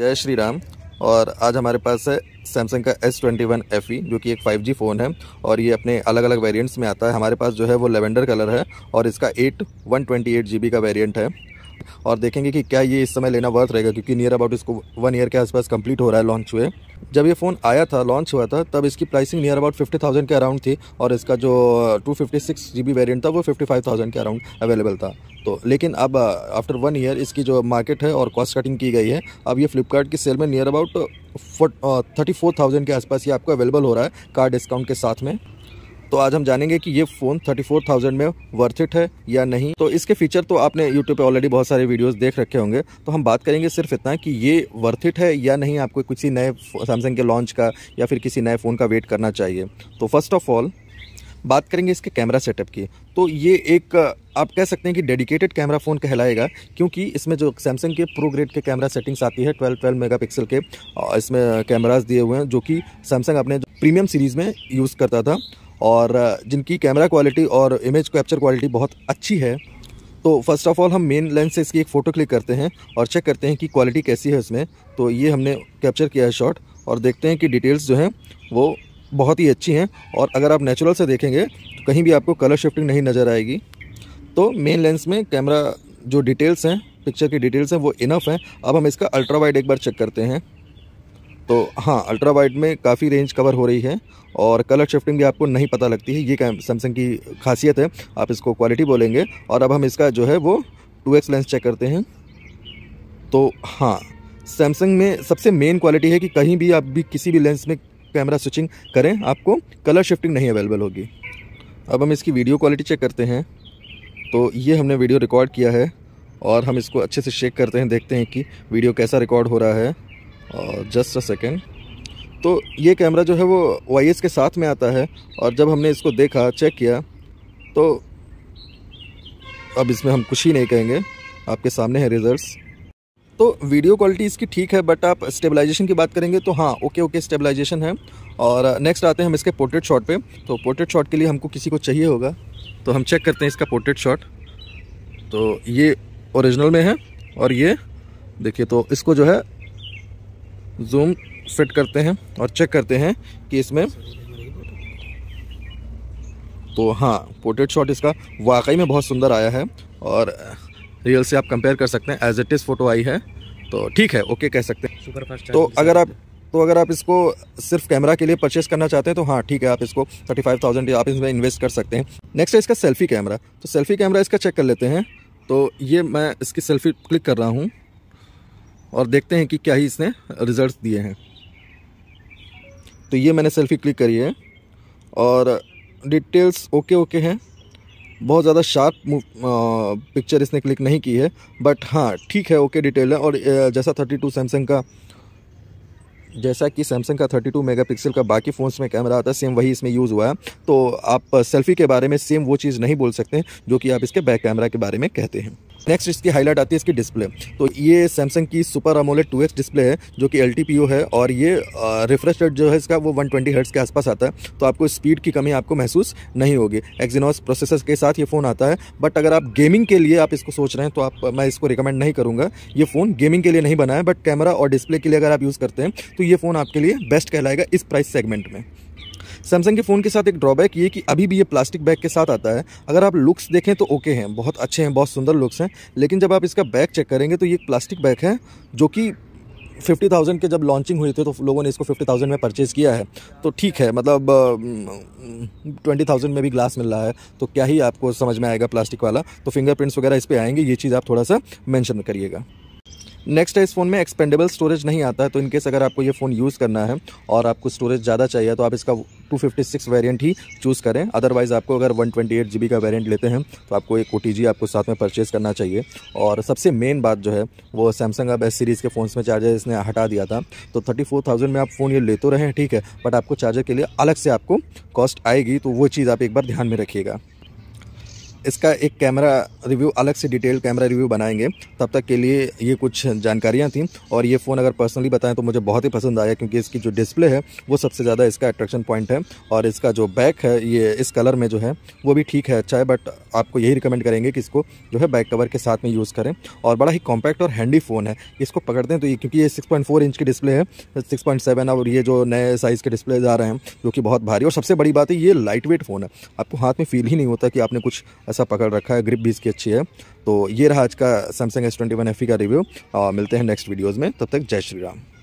जय श्री राम और आज हमारे पास है सैमसंग का S twenty one F E जो कि एक फाइव जी फ़ोन है और ये अपने अलग अलग वेरिएंट्स में आता है हमारे पास जो है वो लेवेंडर कलर है और इसका eight one twenty eight G B का वेरिएंट है और देखेंगे कि क्या ये इस समय लेना वर्थ रहेगा क्योंकि नियर अबाउट इसको वन ईयर के आसपास कंप्लीट हो रहा है लॉन्च हुए जब ये फ़ोन आया था लॉन्च हुआ था तब इसकी pricing near about fifty thousand के अराउंड थी और इसका जो two fifty six G B variant था वो फिफ्टी फाइव थाउजेंड के अराउंड अवेलेबल था तो लेकिन अब आफ्टर वन ईयर इसकी जो मार्केट है और कॉस्ट कटिंग की गई है अब ये फ्लिपकार्ट की सेल में near about thirty four thousand के आसपास ये आपको अवेलेबल हो रहा है कार डिस्काउंट के साथ में तो आज हम जानेंगे कि ये फ़ोन 34,000 में वर्थ इट है या नहीं तो इसके फीचर तो आपने यूट्यूब पे ऑलरेडी बहुत सारे वीडियोस देख रखे होंगे तो हम बात करेंगे सिर्फ इतना कि ये वर्थ इट है या नहीं आपको किसी नए सैमसंग के लॉन्च का या फिर किसी नए फ़ोन का वेट करना चाहिए तो फर्स्ट ऑफ ऑल बात करेंगे इसके कैमरा सेटअप की तो ये एक आप कह सकते हैं कि डेडिकेटेड कैमरा फ़ोन कहलाएगा क्योंकि इसमें जो सैमसंग के प्रो ग्रेड के कैमरा सेटिंग्स आती है 12 12 मेगापिक्सल के इसमें कैमराज दिए हुए हैं जो कि सैमसंग अपने प्रीमियम सीरीज़ में यूज़ करता था और जिनकी कैमरा क्वालिटी और इमेज कैप्चर क्वालिटी बहुत अच्छी है तो फर्स्ट ऑफ ऑल हम मेन लेंस से इसकी एक फ़ोटो क्लिक करते हैं और चेक करते हैं कि क्वालिटी कैसी है इसमें तो ये हमने कैप्चर किया है शॉट और देखते हैं कि डिटेल्स जो हैं वो बहुत ही अच्छी हैं और अगर आप नेचुरल से देखेंगे तो कहीं भी आपको कलर शिफ्टिंग नहीं नज़र आएगी तो मेन लेंस में कैमरा जो डिटेल्स हैं पिक्चर की डिटेल्स हैं वो इनफ हैं अब हम इसका अल्ट्रा वाइड एक बार चेक करते हैं तो हाँ अल्ट्रा वाइड में काफ़ी रेंज कवर हो रही है और कलर शिफ्टिंग भी आपको नहीं पता लगती है ये सैमसंग की खासियत है आप इसको क्वालिटी बोलेंगे और अब हम इसका जो है वो टू एक्स लेंस चेक करते हैं तो हाँ सैमसंग में सबसे मेन क्वालिटी है कि कहीं भी आप भी किसी भी लेंस में कैमरा स्विचिंग करें आपको कलर शिफ्टिंग नहीं अवेलेबल होगी अब हम इसकी वीडियो क्वालिटी चेक करते हैं तो ये हमने वीडियो रिकॉर्ड किया है और हम इसको अच्छे से चेक करते हैं देखते हैं कि वीडियो कैसा रिकॉर्ड हो रहा है और जस्ट अ सेकेंड तो ये कैमरा जो है वो वाई के साथ में आता है और जब हमने इसको देखा चेक किया तो अब इसमें हम कुछ ही नहीं कहेंगे आपके सामने है रिज़ल्ट्स तो वीडियो क्वालिटी इसकी ठीक है बट आप स्टेबलाइजेशन की बात करेंगे तो हाँ ओके ओके स्टेबलाइजेशन है और नेक्स्ट आते हैं हम इसके पोर्ट्रेट शॉट पे तो पोर्ट्रेट शॉट के लिए हमको किसी को चाहिए होगा तो हम चेक करते हैं इसका पोर्ट्रेट शॉट तो ये ओरिजिनल में है और ये देखिए तो इसको जो है जूम फिट करते हैं और चेक करते हैं कि इसमें तो हाँ पोर्ट्रेट शॉट इसका वाकई में बहुत सुंदर आया है और रियल से आप कंपेयर कर सकते हैं एज इट इज़ फ़ोटो आई है तो ठीक है ओके कह सकते हैं सुपर फास्ट तो अगर आप तो अगर आप इसको सिर्फ कैमरा के लिए परचेस करना चाहते हैं तो हाँ ठीक है आप इसको थर्टी फाइव थाउजेंड आप इसमें इन्वेस्ट कर सकते हैं नेक्स्ट है इसका सेल्फ़ी कैमरा तो सेल्फ़ी कैमरा इसका चेक कर लेते हैं तो ये मैं इसकी सेल्फ़ी क्लिक कर रहा हूँ और देखते हैं कि क्या ही इसने रिज़ल्ट दिए हैं तो ये मैंने सेल्फ़ी क्लिक करी है और डिटेल्स ओके ओके हैं बहुत ज़्यादा शार्प पिक्चर इसने क्लिक नहीं की है बट हाँ ठीक है ओके डिटेल है और जैसा 32 सैमसंग का जैसा कि सैमसंग का 32 मेगापिक्सल का बाकी फ़ोन्स में कैमरा आता है सेम वही इसमें यूज़ हुआ है तो आप सेल्फी uh, के बारे में सेम वो चीज़ नहीं बोल सकते जो कि आप इसके बैक कैमरा के बारे में कहते हैं नेक्स्ट इसकी हाईलाइट आती है इसकी डिस्प्ले तो ये सैमसंग की सुपर अमोलेट टू डिस्प्ले है जो कि एल है और ये रिफ्रेश uh, रेट जो है इसका वो वन ट्वेंटी के आसपास आता है तो आपको स्पीड की कमी आपको महसूस नहीं होगी एक्जीनोस प्रोसेसर के साथ ये फ़ोन आता है बट अगर आप गेमिंग के लिए आप इसको सोच रहे हैं तो आप मैं इसको रिकमेंड नहीं करूँगा ये फ़ोन गेमिंग के लिए नहीं बना है बट कैमरा और डिस्प्ले के लिए अगर आप यूज़ करते हैं तो ये फ़ोन आपके लिए बेस्ट कहलाएगा इस प्राइस सेगमेंट में सैमसंग के फ़ोन के साथ एक ड्रॉबैक ये कि अभी भी ये प्लास्टिक बैग के साथ आता है अगर आप लुक्स देखें तो ओके हैं बहुत अच्छे हैं बहुत सुंदर लुक्स हैं लेकिन जब आप इसका बैग चेक करेंगे तो ये एक प्लास्टिक बैग है जो कि फिफ्टी थाउजेंड के जब लॉन्चिंग हुई थी तो लोगों ने इसको फिफ्टी थाउजेंड में परचेज़ किया है तो ठीक है मतलब ट्वेंटी थाउजेंड में भी ग्लास मिल रहा है तो क्या ही आपको समझ में आएगा प्लास्टिक वाला तो फिंगरप्रिंट्स वगैरह इस पर आएंगे ये चीज़ आप थोड़ा सा मैंशन करिएगा नेक्स्ट है इस फ़ोन में एक्सपेंडेबल स्टोरेज नहीं आता है तो इनकेस अगर आपको ये फ़ोन यूज़ करना है और आपको स्टोरेज ज़्यादा चाहिए तो आप इसका 256 वेरिएंट ही चूज़ करें अदरवाइज़ आपको अगर 128 ट्वेंटी का वेरिएंट लेते हैं तो आपको एक ओ आपको साथ में परचेज़ करना चाहिए और सबसे मेन बात जो है वो सैमसंग अब एस सीरीज़ के फ़ोन में चार्जर इसने हटा दिया था तो थर्टी में आप फ़ोन ये ले तो रहे हैं ठीक है बट आपको चार्जर के लिए अलग से आपको कॉस्ट आएगी तो वो चीज़ आप एक बार ध्यान में रखिएगा इसका एक कैमरा रिव्यू अलग से डिटेल कैमरा रिव्यू बनाएंगे तब तक के लिए ये कुछ जानकारियाँ थी और ये फ़ोन अगर पर्सनली बताएं तो मुझे बहुत ही पसंद आया क्योंकि इसकी जो डिस्प्ले है वो सबसे ज़्यादा इसका अट्रैक्शन पॉइंट है और इसका जो बैक है ये इस कलर में जो है वो भी ठीक है अच्छा है बट आपको यही रिकमेंड करेंगे कि इसको जो है बैक कवर के साथ में यूज़ करें और बड़ा ही कॉम्पैक्ट और हैंडी फ़ोन है इसको पकड़ दें तो ये क्योंकि ये सिक्स इंच की डिस्प्ले है सिक्स और ये जो नए साइज़ के डिस्प्ले आ रहे हैं जो कि बहुत भारी और सबसे बड़ी बात है ये लाइट फ़ोन है आपको हाथ में फील ही नहीं होता कि आपने कुछ ऐसा पकड़ रखा है ग्रिप भी इसकी अच्छी है तो ये रहा आज का Samsung S twenty one F का रिव्यू मिलते हैं नेक्स्ट वीडियोज़ में तब तक जय श्री राम